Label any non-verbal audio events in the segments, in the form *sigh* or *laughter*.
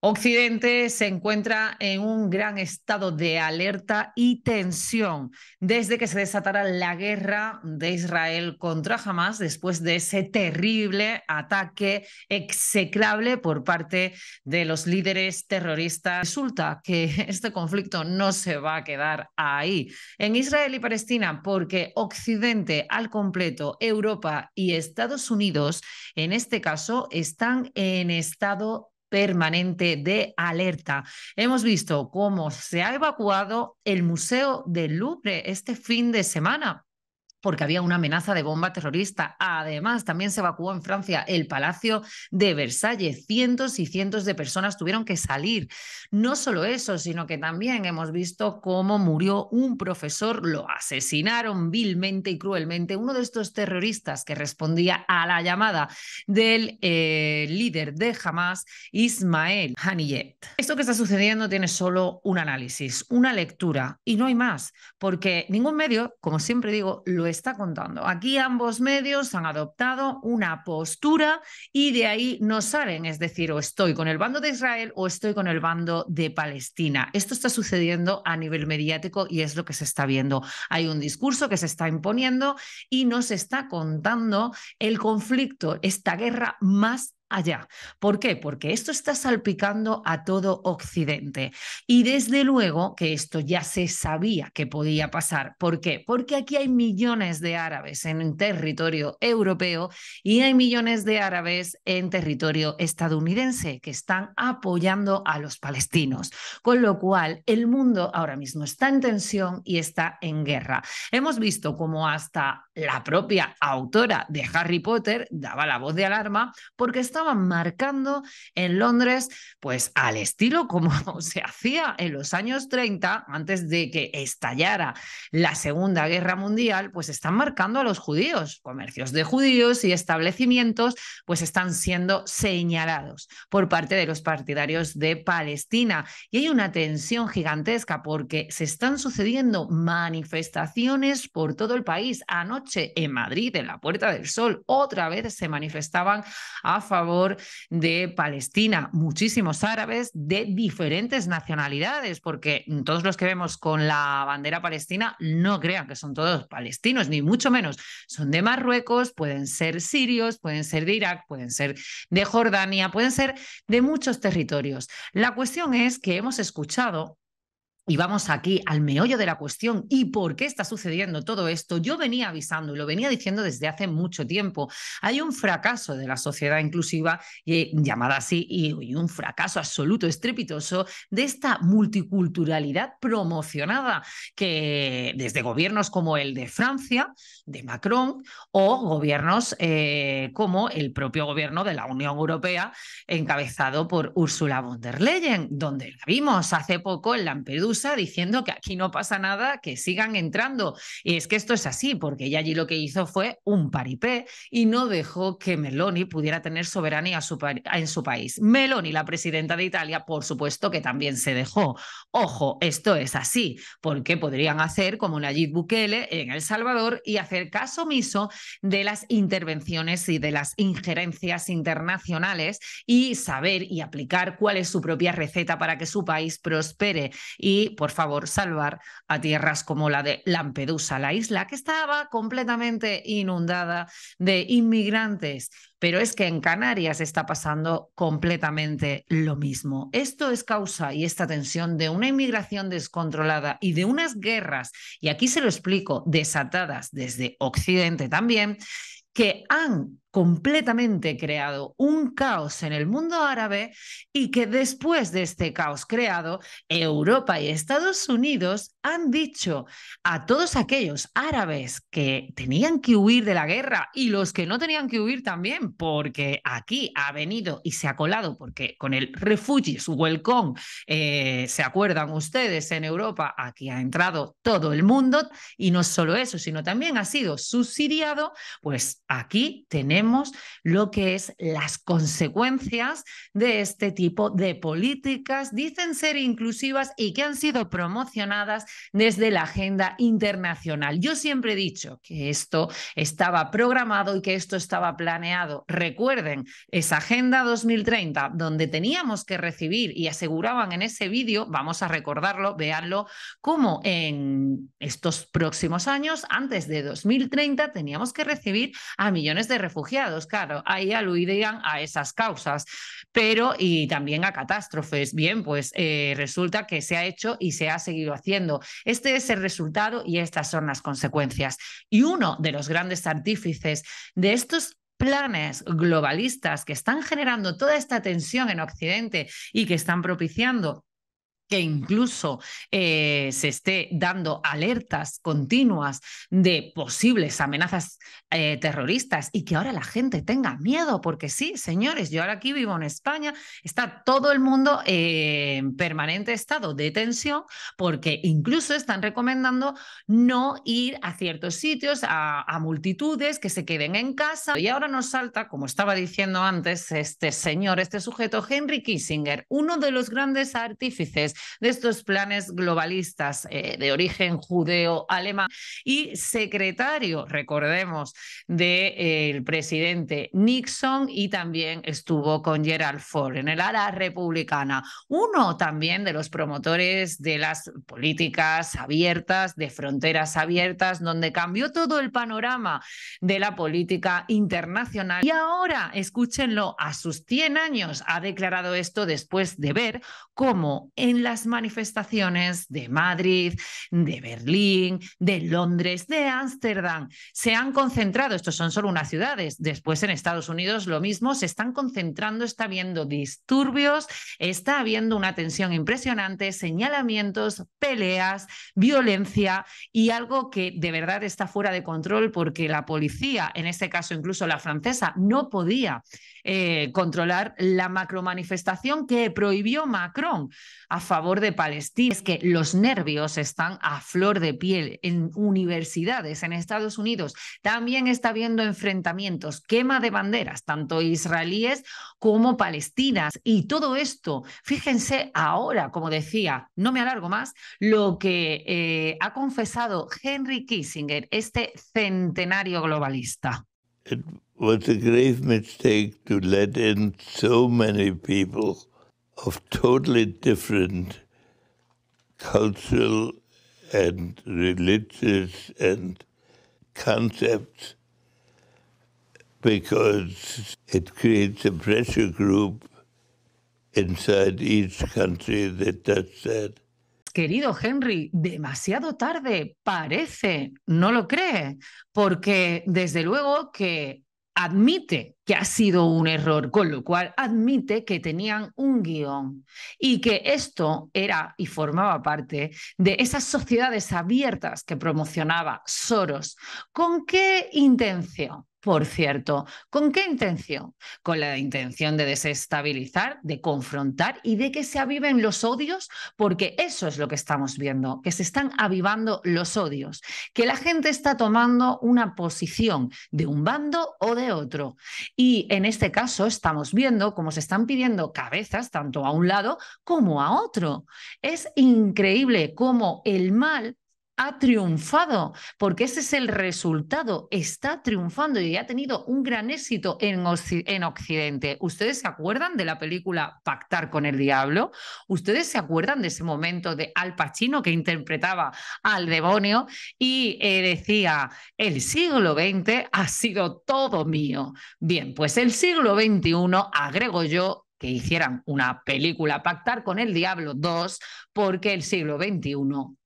Occidente se encuentra en un gran estado de alerta y tensión desde que se desatara la guerra de Israel contra Hamas después de ese terrible ataque execrable por parte de los líderes terroristas. Resulta que *laughs* este conflicto no se va a quedar ahí, en Israel y Palestina, porque Occidente al completo, Europa y Estados Unidos, en este caso, están en estado permanente de alerta. Hemos visto cómo se ha evacuado el Museo del Louvre este fin de semana porque había una amenaza de bomba terrorista. Además, también se evacuó en Francia el Palacio de Versalles. Cientos y cientos de personas tuvieron que salir. No solo eso, sino que también hemos visto cómo murió un profesor, lo asesinaron vilmente y cruelmente, uno de estos terroristas que respondía a la llamada del eh, líder de Hamas, Ismael Haniyeh. Esto que está sucediendo tiene solo un análisis, una lectura, y no hay más, porque ningún medio, como siempre digo, lo está contando. Aquí ambos medios han adoptado una postura y de ahí no salen, es decir, o estoy con el bando de Israel o estoy con el bando de Palestina. Esto está sucediendo a nivel mediático y es lo que se está viendo. Hay un discurso que se está imponiendo y nos está contando el conflicto, esta guerra más allá. ¿Por qué? Porque esto está salpicando a todo Occidente. Y desde luego que esto ya se sabía que podía pasar. ¿Por qué? Porque aquí hay millones de árabes en territorio europeo y hay millones de árabes en territorio estadounidense que están apoyando a los palestinos. Con lo cual, el mundo ahora mismo está en tensión y está en guerra. Hemos visto cómo hasta la propia autora de Harry Potter daba la voz de alarma porque estaban marcando en Londres, pues al estilo como *laughs* se hacía en los años 30, antes de que estallara la Segunda Guerra Mundial, pues están marcando a los judíos. Comercios de judíos y establecimientos, pues están siendo señalados por parte de los partidarios de Palestina. Y hay una tensión gigantesca porque se están sucediendo manifestaciones por todo el país. Anoche en Madrid, en la Puerta del Sol, otra vez se manifestaban a favor de Palestina. Muchísimos árabes de diferentes nacionalidades, porque todos los que vemos con la bandera palestina no crean que son todos palestinos, ni mucho menos. Son de Marruecos, pueden ser sirios, pueden ser de Irak, pueden ser de Jordania, pueden ser de muchos territorios. La cuestión es que hemos escuchado y vamos aquí al meollo de la cuestión y por qué está sucediendo todo esto. Yo venía avisando y lo venía diciendo desde hace mucho tiempo. Hay un fracaso de la sociedad inclusiva, eh, llamada así, y, un fracaso absoluto, estrepitoso, de esta multiculturalidad promocionada que desde gobiernos como el de Francia, de Macron, o gobiernos eh, como el propio gobierno de la Unión Europea, encabezado por Ursula von der Leyen, donde la vimos hace poco en Lampedusa diciendo que aquí no pasa nada, que sigan entrando. Y es que esto es así, porque ya allí lo que hizo fue un paripé y no dejó que Meloni pudiera tener soberanía en su país. Meloni, la presidenta de Italia, por supuesto que también se dejó. Ojo, esto es así, porque podrían hacer como Nayib Bukele en El Salvador y hacer caso omiso de las intervenciones y de las injerencias internacionales y saber y aplicar cuál es su propia receta para que su país prospere y por favor, salvar a tierras como la de Lampedusa, la isla que estaba completamente inundada de inmigrantes. Pero es que en Canarias está pasando completamente lo mismo. Esto es causa y esta tensión de una inmigración descontrolada y de unas guerras, y aquí se lo explico, desatadas desde Occidente también, que han completamente creado un caos en el mundo árabe y que después de este caos creado, Europa y Estados Unidos han dicho a todos aquellos árabes que tenían que huir de la guerra y los que no tenían que huir también, porque aquí ha venido y se ha colado, porque con el su Welcome, eh, se acuerdan ustedes, en Europa aquí ha entrado todo el mundo y no solo eso, sino también ha sido subsidiado, pues aquí tenemos lo que es las consecuencias de este tipo de políticas, dicen ser inclusivas y que han sido promocionadas desde la agenda internacional. Yo siempre he dicho que esto estaba programado y que esto estaba planeado. Recuerden esa agenda 2030 donde teníamos que recibir y aseguraban en ese vídeo, vamos a recordarlo, veanlo, como en estos próximos años, antes de 2030, teníamos que recibir a millones de refugiados Claro, ahí aludirían a esas causas, pero y también a catástrofes. Bien, pues eh, resulta que se ha hecho y se ha seguido haciendo. Este es el resultado y estas son las consecuencias. Y uno de los grandes artífices de estos planes globalistas que están generando toda esta tensión en Occidente y que están propiciando que incluso eh, se esté dando alertas continuas de posibles amenazas eh, terroristas y que ahora la gente tenga miedo, porque sí, señores, yo ahora aquí vivo en España, está todo el mundo en permanente estado de tensión, porque incluso están recomendando no ir a ciertos sitios, a multitudes que se queden en casa. Y ahora nos salta, como estaba diciendo antes, este señor, este sujeto, Henry Kissinger, uno de los grandes artífices de estos planes globalistas eh, de origen judeo-alemán y secretario, recordemos, del de, eh, presidente Nixon y también estuvo con Gerald Ford en el ala republicana. Uno también de los promotores de las políticas abiertas, de fronteras abiertas, donde cambió todo el panorama de la política internacional. Y ahora, escúchenlo, a sus 100 años ha declarado esto después de ver cómo en la las manifestaciones de Madrid, de Berlín, de Londres, de Ámsterdam. Se han concentrado, estos son solo unas ciudades, después en Estados Unidos lo mismo, se están concentrando, está habiendo disturbios, está habiendo una tensión impresionante, señalamientos, peleas, violencia y algo que de verdad está fuera de control porque la policía, en este caso incluso la francesa, no podía eh, controlar la macromanifestación que prohibió Macron a favor de Palestina. Es que los nervios están a flor de piel en universidades en Estados Unidos. También está habiendo enfrentamientos, quema de banderas, tanto israelíes como palestinas. Y todo esto, fíjense ahora, como decía, no me alargo más, lo que eh, ha confesado Henry Kissinger, este centenario globalista. It was a grave mistake to let in so many people of totally different cultural and religious and concepts because it creates a pressure group inside each country that does that. querido Henry, demasiado tarde, parece, no lo cree, porque desde luego que admite que ha sido un error, con lo cual admite que tenían un guión y que esto era y formaba parte de esas sociedades abiertas que promocionaba Soros. ¿Con qué intención? por cierto. ¿Con qué intención? Con la intención de desestabilizar, de confrontar y de que se aviven los odios, porque eso es lo que estamos viendo, que se están avivando los odios, que la gente está tomando una posición de un bando o de otro. Y en este caso estamos viendo cómo se están pidiendo cabezas tanto a un lado como a otro. Es increíble cómo el mal ha triunfado, porque ese es el resultado, está triunfando y ha tenido un gran éxito en, Occidente. ¿Ustedes se acuerdan de la película Pactar con el Diablo? ¿Ustedes se acuerdan de ese momento de Al Pacino que interpretaba al demonio y eh, decía, el siglo XX ha sido todo mío? Bien, pues el siglo XXI, agrego yo, que hicieran una película Pactar con el Diablo 2, porque el siglo XXI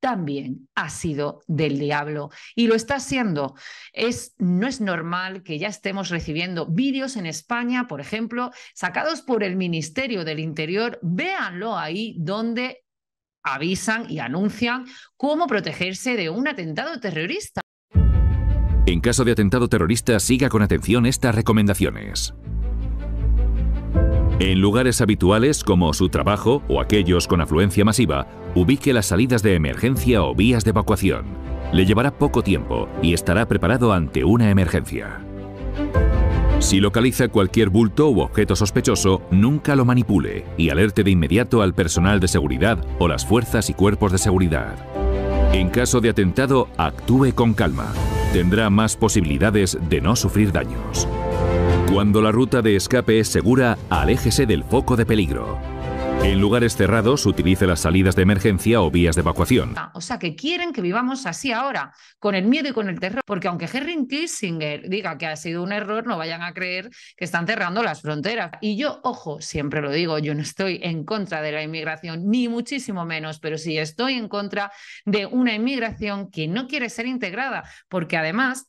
también ha sido del diablo y lo está siendo. Es, no es normal que ya estemos recibiendo vídeos en España, por ejemplo, sacados por el Ministerio del Interior, véanlo ahí donde avisan y anuncian cómo protegerse de un atentado terrorista. En caso de atentado terrorista, siga con atención estas recomendaciones. En lugares habituales como su trabajo o aquellos con afluencia masiva, ubique las salidas de emergencia o vías de evacuación. Le llevará poco tiempo y estará preparado ante una emergencia. Si localiza cualquier bulto u objeto sospechoso, nunca lo manipule y alerte de inmediato al personal de seguridad o las fuerzas y cuerpos de seguridad. En caso de atentado, actúe con calma. Tendrá más posibilidades de no sufrir daños. Cuando la ruta de escape es segura, aléjese del foco de peligro. En lugares cerrados, utilice las salidas de emergencia o vías de evacuación. O sea, que quieren que vivamos así ahora, con el miedo y con el terror. Porque aunque Henry Kissinger diga que ha sido un error, no vayan a creer que están cerrando las fronteras. Y yo, ojo, siempre lo digo, yo no estoy en contra de la inmigración, ni muchísimo menos, pero sí estoy en contra de una inmigración que no quiere ser integrada, porque además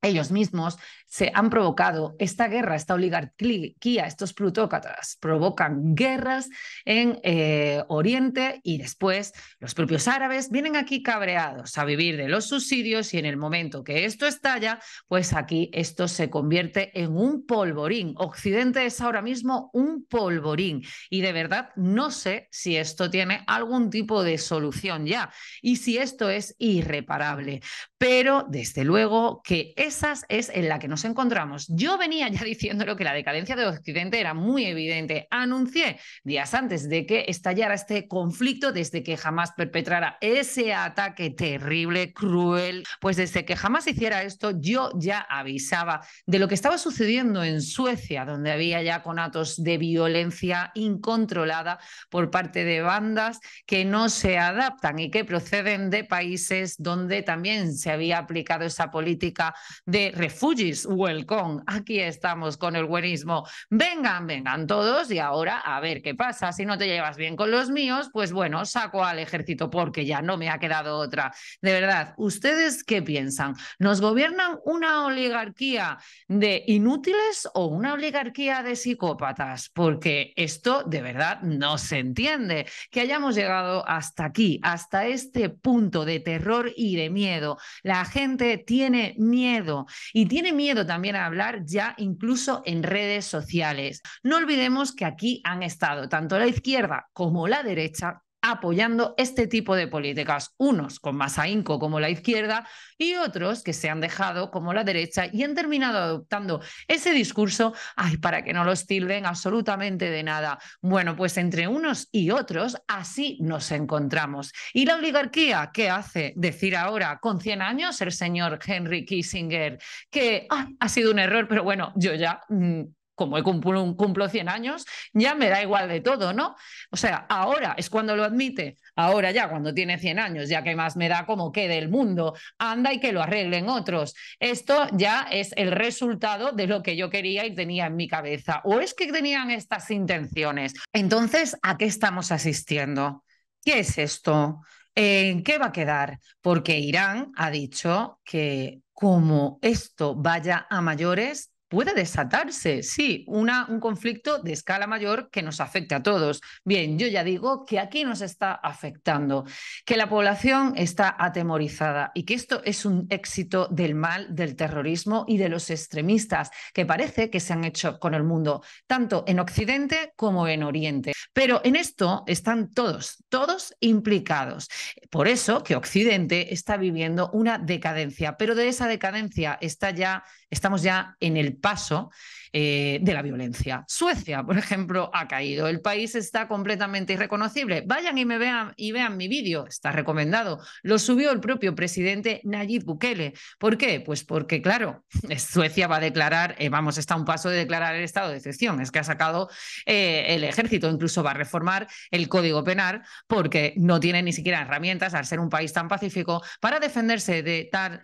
ellos mismos se han provocado esta guerra, esta oligarquía, estos plutócratas provocan guerras en eh, Oriente y después los propios árabes vienen aquí cabreados a vivir de los subsidios y en el momento que esto estalla, pues aquí esto se convierte en un polvorín. Occidente es ahora mismo un polvorín y de verdad no sé si esto tiene algún tipo de solución ya y si esto es irreparable, pero desde luego que esas es en la que nos encontramos. Yo venía ya *laughs* diciéndolo que la decadencia de Occidente era muy evidente. Anuncié días antes de que estallara este conflicto, desde que jamás perpetrara ese ataque terrible, cruel, pues desde que jamás hiciera esto, yo ya avisaba de lo que estaba sucediendo en Suecia, donde había ya conatos de violencia incontrolada por parte de bandas que no se adaptan y que proceden de países donde también se había aplicado esa política de refugios welcome. Aquí estamos con el buenismo. Vengan, vengan todos y ahora a ver qué pasa. Si no te llevas bien con los míos, pues bueno, saco al ejército porque ya no me ha quedado otra. De verdad, ¿ustedes qué piensan? ¿Nos gobiernan una oligarquía de inútiles o una oligarquía de psicópatas? Porque esto de verdad no se entiende. Que hayamos llegado hasta aquí, hasta este punto de terror y de miedo. La gente tiene miedo y tiene miedo también a hablar ya incluso en redes sociales. No olvidemos que aquí han estado tanto la izquierda como la derecha apoyando este tipo de políticas, unos con más ahínco como la izquierda y otros que se han dejado como la derecha y han terminado adoptando ese discurso, ay, para que no los tilden absolutamente de nada. Bueno, pues entre unos y otros así nos encontramos. ¿Y la oligarquía qué hace? Decir ahora, con 100 años, el señor Henry Kissinger, que ah, ha sido un error, pero bueno, yo ya... Mm, como he cumplo, 100 años, ya me da igual de todo, ¿no? O sea, ahora es cuando lo admite, ahora ya cuando tiene 100 años, ya que más me da como quede el mundo, anda y que lo arreglen otros. Esto ya es el resultado de lo que yo quería y tenía en mi cabeza, o es que tenían estas intenciones. Entonces, ¿a qué estamos asistiendo? ¿Qué es esto? ¿En qué va a quedar? Porque Irán ha dicho que como esto vaya a mayores, puede desatarse, sí, una, un conflicto de escala mayor que nos afecte a todos. Bien, yo ya digo que aquí nos está afectando, que la población está atemorizada y que esto es un éxito del mal, del terrorismo y de los extremistas que parece que se han hecho con el mundo, tanto en Occidente como en Oriente. Pero en esto están todos, todos implicados. Por eso que Occidente está viviendo una decadencia, pero de esa decadencia está ya estamos ya en el paso eh, de la violencia. Suecia, por ejemplo, ha caído. El país está completamente irreconocible. Vayan y me vean y vean mi vídeo, está recomendado. Lo subió el propio presidente Nayib Bukele. ¿Por qué? Pues porque, claro, *laughs* Suecia va a declarar, eh, vamos, está a un paso de declarar el estado de excepción. Es que ha sacado eh, el ejército, incluso va a reformar el código penal porque no tiene ni siquiera herramientas, al ser un país tan pacífico, para defenderse de tal,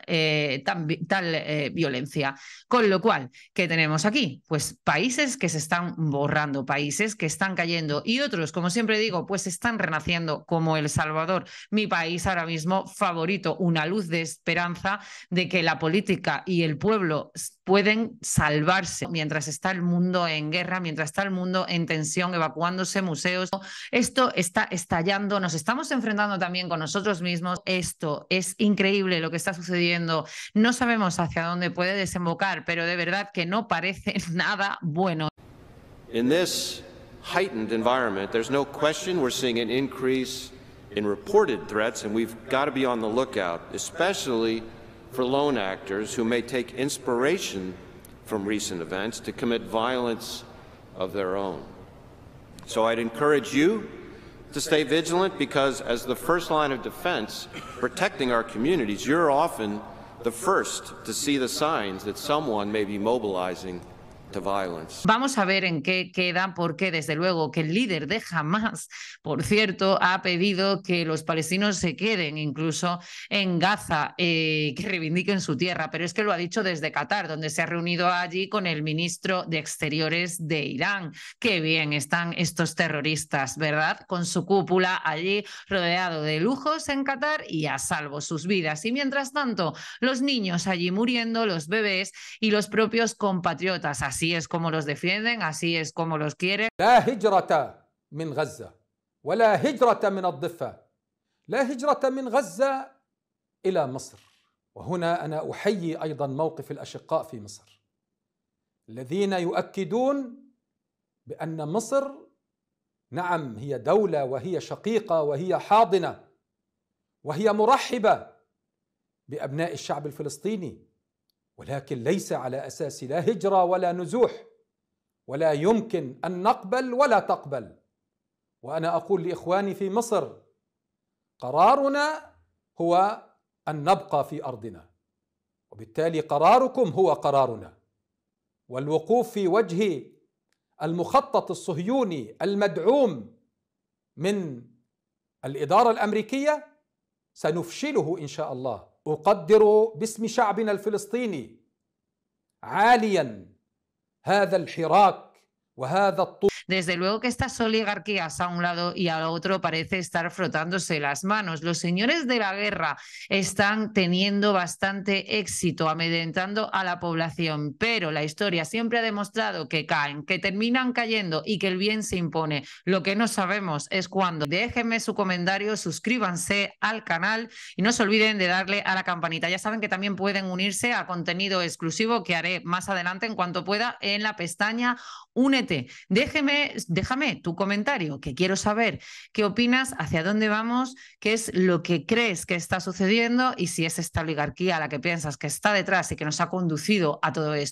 tal violencia. Con lo cual, ¿qué tenemos aquí? Pues países que se están borrando, países que están cayendo y otros, como siempre digo, pues están renaciendo como El Salvador, mi país ahora mismo favorito, una luz de esperanza de que la política y el pueblo pueden salvarse mientras está el mundo en guerra, mientras está el mundo en tensión, evacuándose museos. Esto está estallando, nos estamos enfrentando también con nosotros mismos. Esto es increíble lo que está sucediendo. No sabemos hacia dónde puede desembocar, pero de verdad que no parece *laughs* nada bueno. In this heightened environment, there's no question we're seeing an increase in reported threats and we've got to be on the lookout, especially for lone actors who may take inspiration from recent events to commit violence of their own. So I'd encourage you to stay vigilant because, as the first line of defense protecting our communities, you're often the first to see the signs that someone may be mobilizing Vamos a ver en qué queda, porque desde luego que el líder de Hamas, por cierto, ha pedido que los palestinos se queden incluso en Gaza, eh, que reivindiquen su tierra, pero es que lo ha dicho desde Qatar, donde se ha reunido allí con el ministro de Exteriores de Irán. Qué bien están estos terroristas, ¿verdad? Con su cúpula allí rodeado de lujos en Qatar y a salvo sus vidas. Y mientras tanto, los niños allí muriendo, los bebés y los propios compatriotas. Así así es como los defienden, así es como los quieren. لا هجرة من غزة ولا هجرة من الضفة لا هجرة من غزة إلى مصر وهنا أنا أحيي أيضا موقف الأشقاء في مصر الذين يؤكدون بأن مصر نعم هي دولة وهي شقيقة وهي حاضنة وهي مرحبة بأبناء الشعب الفلسطيني ولكن ليس على اساس لا هجره ولا نزوح ولا يمكن ان نقبل ولا تقبل وانا اقول لاخواني في مصر قرارنا هو ان نبقى في ارضنا وبالتالي قراركم هو قرارنا والوقوف في وجه المخطط الصهيوني المدعوم من الاداره الامريكيه سنفشله ان شاء الله اقدر باسم شعبنا الفلسطيني عاليا هذا الحراك Desde luego que estas oligarquías a un lado y al otro parece estar frotándose las manos. Los señores de la guerra están teniendo bastante éxito, amedrentando a la población, pero la historia siempre ha demostrado que caen, que terminan cayendo y que el bien se impone. Lo que no sabemos es cuándo. Déjenme su comentario, suscríbanse al canal y no se olviden de darle a la campanita. Ya saben que también pueden unirse a contenido exclusivo que haré más adelante en cuanto pueda en la pestaña Une Déjeme, déjame tu comentario, que quiero saber qué opinas, hacia dónde vamos, qué es lo que crees que está sucediendo y si es esta oligarquía la que piensas que está detrás y que nos ha conducido a todo esto.